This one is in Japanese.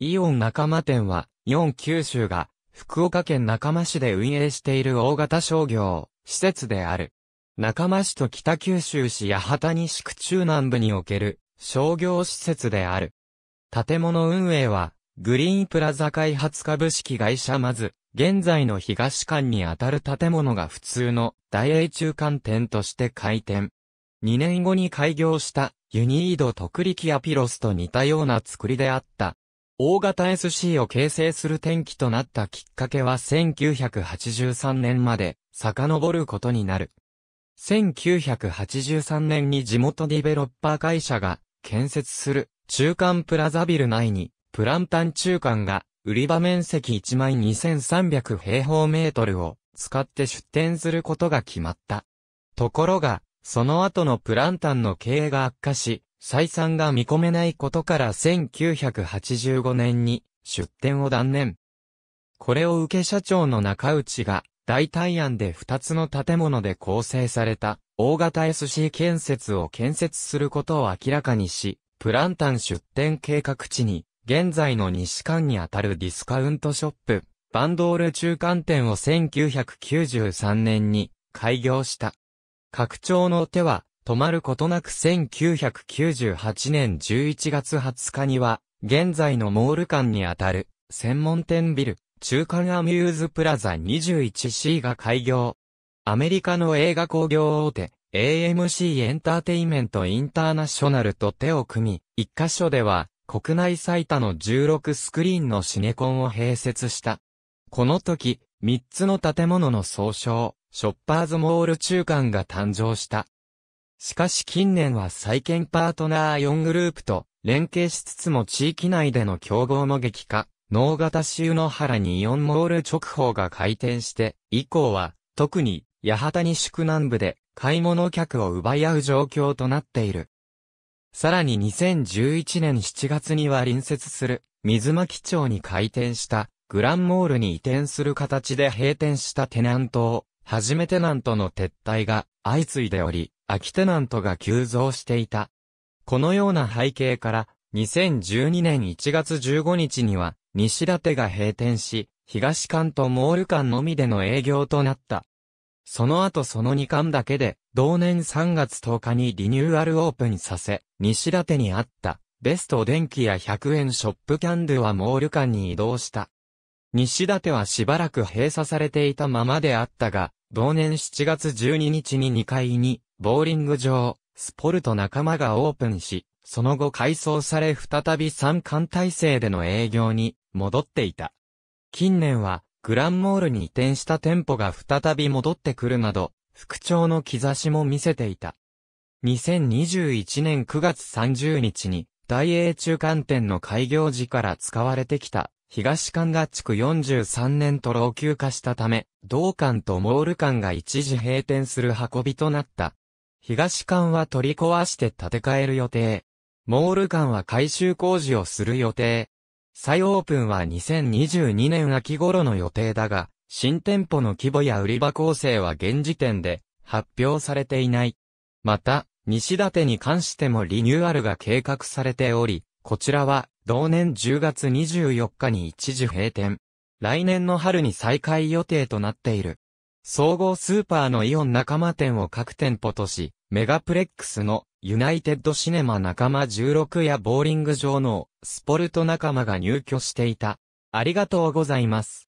イオン仲間店は、イオン九州が、福岡県仲間市で運営している大型商業、施設である。仲間市と北九州市八幡西区中南部における、商業施設である。建物運営は、グリーンプラザ開発株式会社まず、現在の東館にあたる建物が普通の大英中間店として開店。2年後に開業したユニード特力アピロスと似たような作りであった。大型 SC を形成する転機となったきっかけは1983年まで遡ることになる。1983年に地元ディベロッパー会社が建設する中間プラザビル内にプランタン中間が売り場面積1枚2300平方メートルを使って出店することが決まった。ところが、その後のプランタンの経営が悪化し、採算が見込めないことから1985年に出店を断念。これを受け社長の中内が大体案で2つの建物で構成された大型 SC 建設を建設することを明らかにし、プランタン出店計画地に現在の西館にあたるディスカウントショップ、バンドール中間店を1993年に開業した。拡張の手は止まることなく1998年11月20日には、現在のモール館にあたる、専門店ビル、中間アミューズプラザ 21C が開業。アメリカの映画工業大手、AMC エンターテイメントインターナショナルと手を組み、一箇所では、国内最多の16スクリーンのシネコンを併設した。この時、3つの建物の総称、ショッパーズモール中間が誕生した。しかし近年は再建パートナー4グループと連携しつつも地域内での競合も激化、農型州の原にイオンモール直方が開店して、以降は特に八幡西区南部で買い物客を奪い合う状況となっている。さらに2011年7月には隣接する水巻町に開店したグランモールに移転する形で閉店したテナントを、初めてなんとの撤退が相次いでおり、空きテナントが急増していた。このような背景から、2012年1月15日には、西立が閉店し、東館とモール館のみでの営業となった。その後その2館だけで、同年3月10日にリニューアルオープンさせ、西立にあった、ベスト電気や100円ショップキャンドゥはモール館に移動した。西立はしばらく閉鎖されていたままであったが、同年7月12日に2階に、ボーリング場、スポルト仲間がオープンし、その後改装され再び三冠体制での営業に戻っていた。近年は、グランモールに移転した店舗が再び戻ってくるなど、復調の兆しも見せていた。2021年9月30日に、大英中間店の開業時から使われてきた東館合築43年と老朽化したため、同館とモール館が一時閉店する運びとなった。東館は取り壊して建て替える予定。モール館は改修工事をする予定。再オープンは2022年秋頃の予定だが、新店舗の規模や売り場構成は現時点で発表されていない。また、西立に関してもリニューアルが計画されており、こちらは同年10月24日に一時閉店。来年の春に再開予定となっている。総合スーパーのイオン仲間店を各店舗とし、メガプレックスのユナイテッドシネマ仲間16やボーリング場のスポルト仲間が入居していた。ありがとうございます。